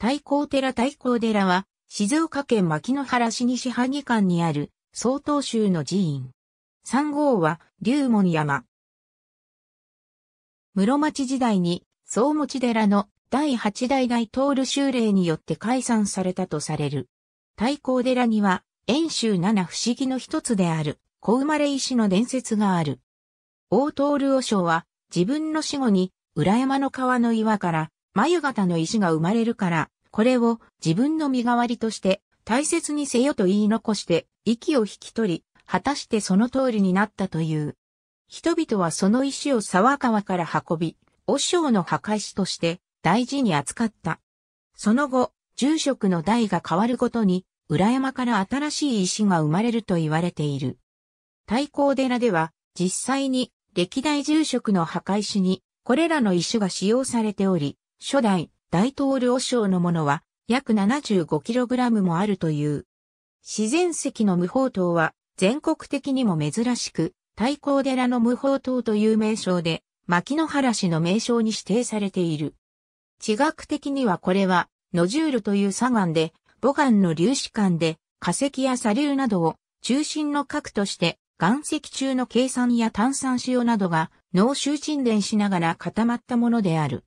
太閤寺太閤寺は、静岡県牧之原市西萩間にある、曹洞宗の寺院。三号は、龍門山。室町時代に、総持寺の第八代大る修霊によって解散されたとされる。太閤寺には、遠州七不思議の一つである、小生まれ石の伝説がある。大る和尚は、自分の死後に、裏山の川の岩から、眉型の石が生まれるから、これを自分の身代わりとして大切にせよと言い残して息を引き取り、果たしてその通りになったという。人々はその石を沢川から運び、和尚の墓石として大事に扱った。その後、住職の代が変わるごとに、裏山から新しい石が生まれると言われている。太閤寺では、実際に歴代住職の墓石に、これらの石が使用されており、初代大統領賞のものは約 75kg もあるという。自然石の無法塔は全国的にも珍しく、太閤寺の無法塔という名称で、牧野原市の名称に指定されている。地学的にはこれは、ノジュールという砂岩で、母岩の粒子間で、化石や砂粒などを中心の核として、岩石中の計算や炭酸塩などが脳周沈殿しながら固まったものである。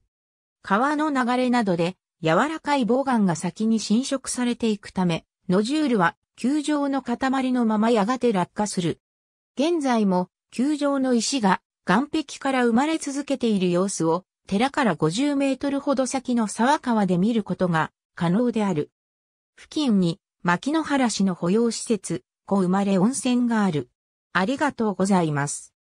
川の流れなどで柔らかいボウガンが先に侵食されていくため、ノジュールは球状の塊のままやがて落下する。現在も球状の石が岩壁から生まれ続けている様子を寺から50メートルほど先の沢川で見ることが可能である。付近に牧野原市の保養施設、小生まれ温泉がある。ありがとうございます。